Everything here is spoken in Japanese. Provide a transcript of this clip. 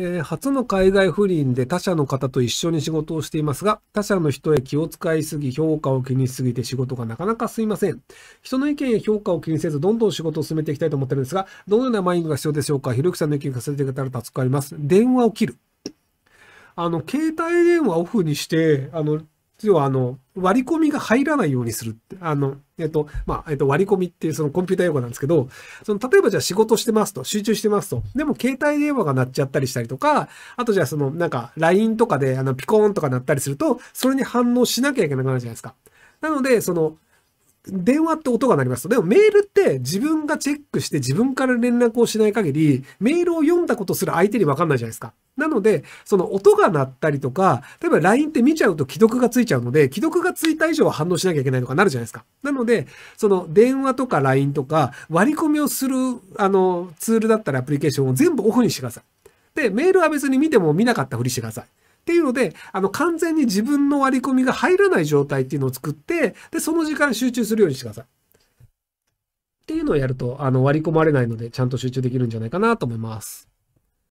えー、初の海外不倫で他社の方と一緒に仕事をしていますが、他社の人へ気を使いすぎ、評価を気にしすぎて仕事がなかなかすいません。人の意見や評価を気にせず、どんどん仕事を進めていきたいと思ってるんですが、どのようなマインドが必要でしょうかひろゆきさんの意見がされてくれたら助かります。電話を切る。あの、携帯電話オフにして、あの、要はあの、割り込みが入らないようにするって、あの、えっと、まあ、えっと、割り込みっていうそのコンピューター用語なんですけど、その、例えばじゃあ仕事してますと、集中してますと、でも携帯電話が鳴っちゃったりしたりとか、あとじゃあその、なんか、LINE とかで、あの、ピコーンとか鳴ったりすると、それに反応しなきゃいけなくなるじゃないですか。なので、その、電話って音が鳴ります。でもメールって自分がチェックして自分から連絡をしない限り、メールを読んだことすら相手にわかんないじゃないですか。なので、その音が鳴ったりとか、例えば LINE って見ちゃうと既読がついちゃうので、既読がついた以上は反応しなきゃいけないとかなるじゃないですか。なので、その電話とか LINE とか割り込みをする、あの、ツールだったらアプリケーションを全部オフにしてください。で、メールは別に見ても見なかったふりしてください。っていうので、あの、完全に自分の割り込みが入らない状態っていうのを作って、で、その時間集中するようにしてください。っていうのをやると、あの、割り込まれないので、ちゃんと集中できるんじゃないかなと思います。